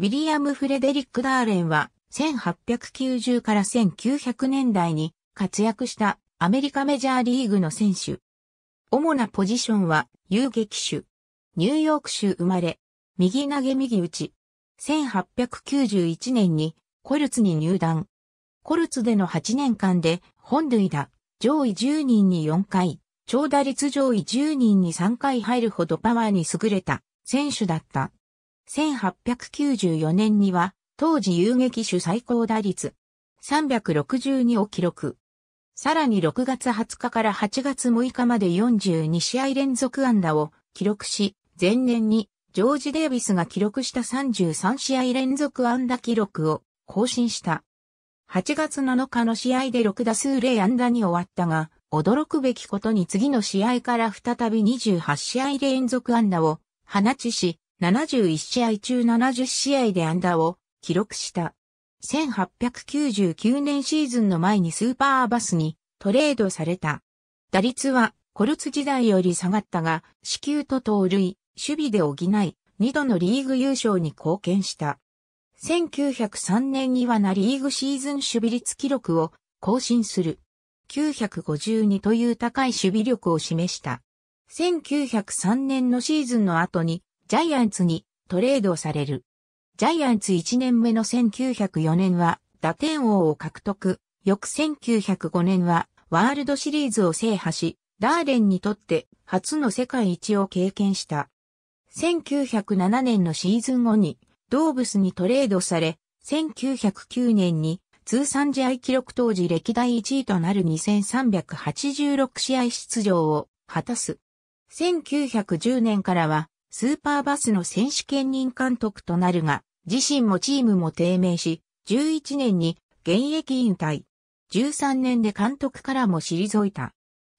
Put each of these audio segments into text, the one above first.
ウィリアム・フレデリック・ダーレンは、1890から1900年代に活躍したアメリカメジャーリーグの選手。主なポジションは遊撃手。ニューヨーク州生まれ、右投げ右打ち。1891年にコルツに入団。コルツでの8年間で本塁打、上位10人に4回、長打率上位10人に3回入るほどパワーに優れた選手だった。1894年には、当時遊撃手最高打率362を記録。さらに6月20日から8月6日まで42試合連続安打を記録し、前年にジョージ・デービスが記録した33試合連続安打記録を更新した。8月7日の試合で6打数0安打に終わったが、驚くべきことに次の試合から再び28試合連続安打を放ちし、71試合中70試合で安打を記録した。1899年シーズンの前にスーパーバスにトレードされた。打率はコルツ時代より下がったが、死球と盗塁、守備で補い、2度のリーグ優勝に貢献した。1903年にはナリーグシーズン守備率記録を更新する。952という高い守備力を示した。1903年のシーズンの後にジャイアンツにトレードされる。ジャイアンツ1年目の1904年は打点王を獲得。翌1905年はワールドシリーズを制覇し、ダーレンにとって初の世界一を経験した。1907年のシーズン後にドーブスにトレードされ、1909年に通算試合記録当時歴代1位となる2386試合出場を果たす。1910年からはスーパーバスの選手兼任監督となるが、自身もチームも低迷し、11年に現役引退。13年で監督からも退いた。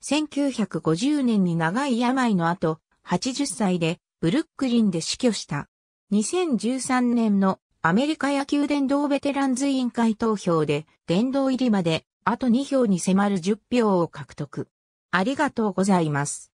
1950年に長い病の後、80歳でブルックリンで死去した。2013年のアメリカ野球殿堂ベテランズ委員会投票で殿堂入りまであと2票に迫る10票を獲得。ありがとうございます。